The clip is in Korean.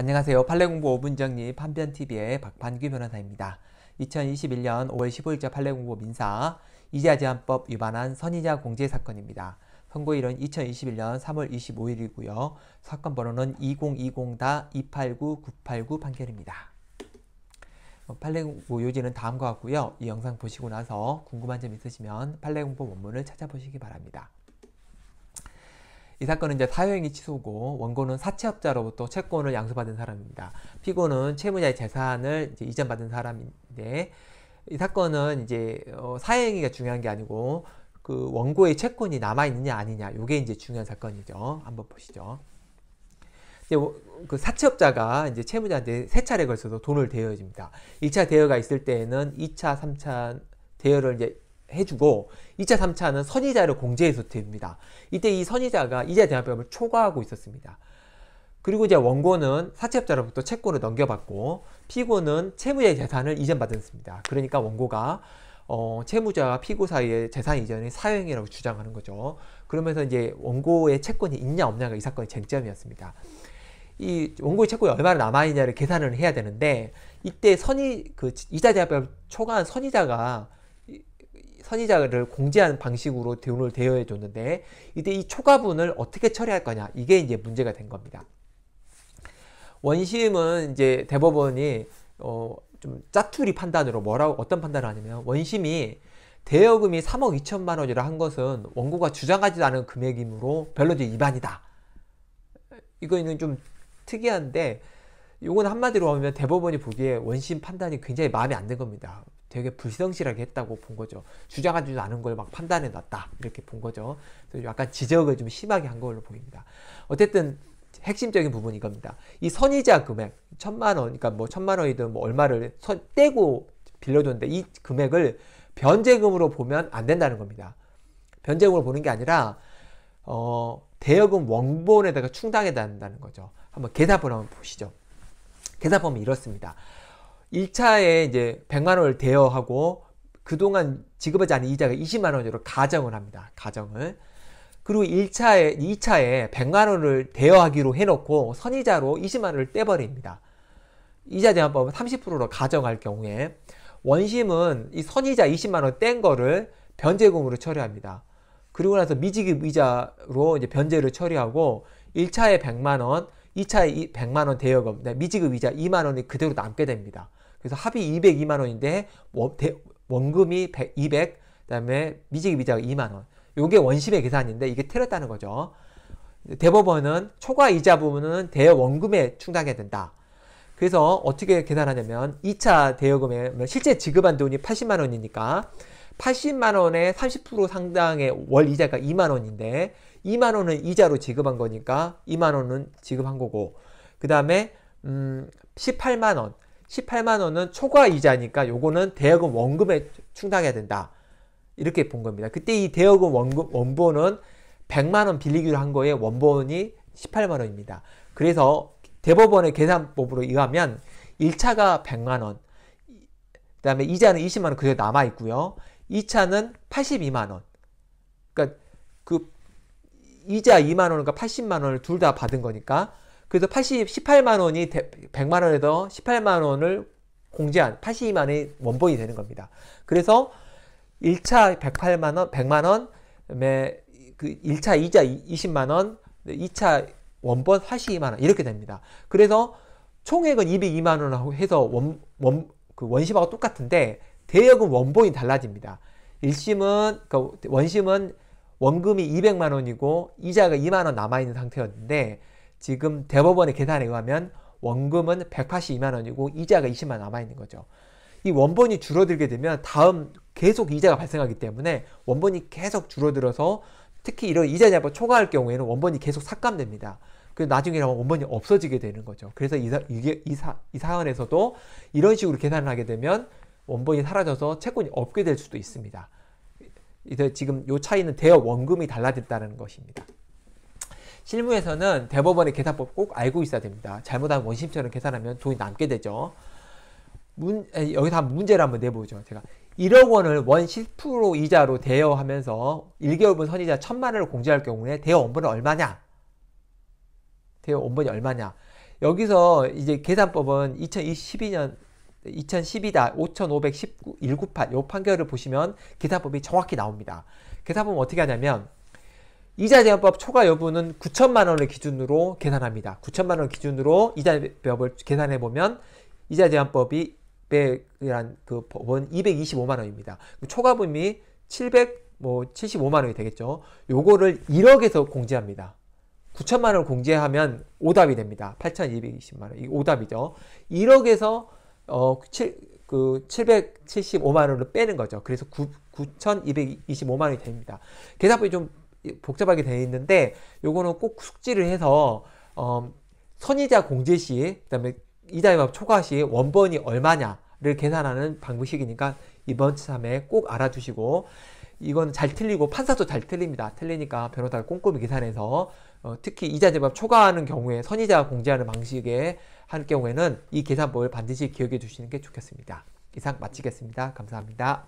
안녕하세요. 판례공부 5분정리 판변TV의 박판규 변호사입니다. 2021년 5월 15일자 판례공부 민사 이자 제한법 위반한 선의자 공제 사건입니다. 선고일은 2021년 3월 25일이고요. 사건 번호는 2020-289989 판결입니다. 어, 판례공부 요지는 다음과 같고요. 이 영상 보시고 나서 궁금한 점 있으시면 판례공부 원문을 찾아보시기 바랍니다. 이 사건은 이제 사형이 취소고 원고는 사채업자로부터 채권을 양수받은 사람입니다. 피고는 채무자의 재산을 이전받은 사람인데 이 사건은 이제 어, 사형이가 중요한 게 아니고 그 원고의 채권이 남아 있느냐 아니냐 이게 이제 중요한 사건이죠. 한번 보시죠. 이제 그 사채업자가 이제 채무자한테 세 차례 걸쳐서 돈을 대여해줍니다. 1차 대여가 있을 때에는 2차, 3차 대여를 이제 해주고 2차, 3차는 선의자를 공제해소 드립니다. 이때 이 선의자가 이자 대납비을 초과하고 있었습니다. 그리고 이제 원고는 사채업자로부터 채권을 넘겨받고 피고는 채무자의 재산을 이전받았습니다. 그러니까 원고가 어, 채무자와 피고 사이의 재산 이전이 사형이라고 주장하는 거죠. 그러면서 이제 원고의 채권이 있냐 없냐가 이 사건의 쟁점이었습니다. 이 원고의 채권이 얼마나 남아있냐를 계산을 해야 되는데 이때 선의 그 이자 대납을 초과한 선의자가 선의자를 공제하는 방식으로 대 돈을 대여해 줬는데 이때 이 초과분을 어떻게 처리할 거냐 이게 이제 문제가 된 겁니다. 원심은 이제 대법원이 어좀 짜투리 판단으로 뭐라고 어떤 판단을 하냐면 원심이 대여금이 3억 2천만 원이라 한 것은 원고가 주장하지 않은 금액이므로 변론죄 위반이다. 이거는 좀 특이한데 이건 한마디로 하면 대법원이 보기에 원심 판단이 굉장히 마음에 안 든 겁니다. 되게 불성실하게 했다고 본 거죠. 주장하지도 않은 걸 막 판단해 놨다. 이렇게 본 거죠. 그래서 약간 지적을 좀 심하게 한 걸로 보입니다. 어쨌든 핵심적인 부분이 이겁니다. 이 선의자 금액, 천만 원, 그러니까 뭐 천만 원이든 뭐 얼마를 선, 떼고 빌려줬는데 이 금액을 변제금으로 보면 안 된다는 겁니다. 변제금으로 보는 게 아니라, 어, 대여금 원본에다가 충당해달 된다는 거죠. 한번 계좌번호 한번 보시죠. 계좌번호 이렇습니다. 1차에 이제 100만 원을 대여하고 그동안 지급하지 않은 이자가 20만 원으로 가정을 합니다. 가정을. 그리고 1차에 2차에 100만 원을 대여하기로 해 놓고 선이자로 20만 원을 떼버립니다. 이자 제한법은 30%로 가정할 경우에 원심은 이 선이자 20만 원 뗀 거를 변제금으로 처리합니다. 그리고 나서 미지급 이자로 이제 변제를 처리하고 1차에 100만 원, 2차에 100만 원 대여금, 네, 미지급 이자 2만 원이 그대로 남게 됩니다. 그래서 합이 202만 원인데 원금이 100, 200, 그다음에 미지급이자가 2만 원. 요게 원심의 계산인데 이게 틀렸다는 거죠. 대법원은 초과 이자 부분은 대여 원금에 충당해야 된다. 그래서 어떻게 계산하냐면 2차 대여금에 실제 지급한 돈이 80만 원이니까 80만 원에 30% 상당의 월 이자가 2만 원인데 2만 원은 이자로 지급한 거니까 2만 원은 지급한 거고 그 다음에 음 18만 원 18만 원은 초과 이자니까 요거는 대여금 원금에 충당해야 된다. 이렇게 본 겁니다. 그때 이 대여금 원금 원본은 100만 원 빌리기로 한 거에 원본이 18만 원입니다. 그래서 대법원의 계산법으로 의하면 1차가 100만 원, 그다음에 이자는 20만 원 그대로 남아 있고요. 2차는 82만 원. 그러니까 그 이자 2만 원과 80만 원을 둘 다 받은 거니까 그래서 80, 18만 원이 100만 원에서 18만 원을 공제한 82만 원이 원본이 되는 겁니다. 그래서 1차 108만 원, 100만 원, 그에 1차 이자 20만 원, 2차 원본 4 2만원 이렇게 됩니다. 그래서 총액은 202만 원하고 해서 원, 원, 그 원심하고 똑같은데 대역은 원본이 달라집니다. 1심은 그러니까 원심은 원금이 200만 원이고 이자가 2만 원 남아 있는 상태였는데 지금 대법원의 계산에 의하면 원금은 182만 원이고 이자가 20만 원 남아 있는 거죠. 이 원본이 줄어들게 되면 다음 계속 이자가 발생하기 때문에 원본이 계속 줄어들어서 특히 이런 이자 잡아 초과할 경우에는 원본이 계속 삭감됩니다. 그 나중에 원본이 없어지게 되는 거죠. 그래서 이, 사, 이게, 이, 사, 이 사안에서도 이런 식으로 계산을 하게 되면 원본이 사라져서 채권이 없게 될 수도 있습니다. 이제 지금 요 차이는 대여 원금이 달라졌다는 것입니다. 실무에서는 대법원의 계산법 꼭 알고 있어야 됩니다. 잘못하면 원심처럼 계산하면 돈이 남게 되죠. 문, 여기서 한 문제를 한번 내보죠. 제가 1억 원을 원 10% 이자로 대여하면서 1개월분 선이자 1천만 원을 공제할 경우에 대여 원본은 얼마냐? 대여 원본이 얼마냐? 여기서 이제 계산법은 2012년 2012다 5519 198요 판결을 보시면 계산법이 정확히 나옵니다. 계산법은 어떻게 하냐면 이자 제한법 초과 여부는 9천만 원을 기준으로 계산합니다. 9천만 원 기준으로 이자 제한법을 계산해 보면 이자 제한법이 100이란 그 법은 225만 원입니다. 초과분이 700 뭐 75만 원이 되겠죠. 요거를 1억에서 공제합니다. 9천만 원을 공제하면 오답이 됩니다. 8,220만 원. 이 오답이죠. 1억에서 어, 7, 그 775만 원을 빼는 거죠. 그래서 9, 9,225만 원이 됩니다. 계산법이 좀 복잡하게 되어 있는데 요거는 꼭 숙지를 해서 어, 선이자 공제 시 그다음에 이자율 초과 시 원본이 얼마냐를 계산하는 방식이니까 이번 참에 꼭 알아두시고 이건 잘 틀리고 판사도 잘 틀립니다. 틀리니까 변호사가 꼼꼼히 계산해서 어, 특히 이자 제법 초과하는 경우에 선의자 공제하는 방식에 할 경우에는 이 계산법을 반드시 기억해 주시는 게 좋겠습니다. 이상 마치겠습니다. 감사합니다.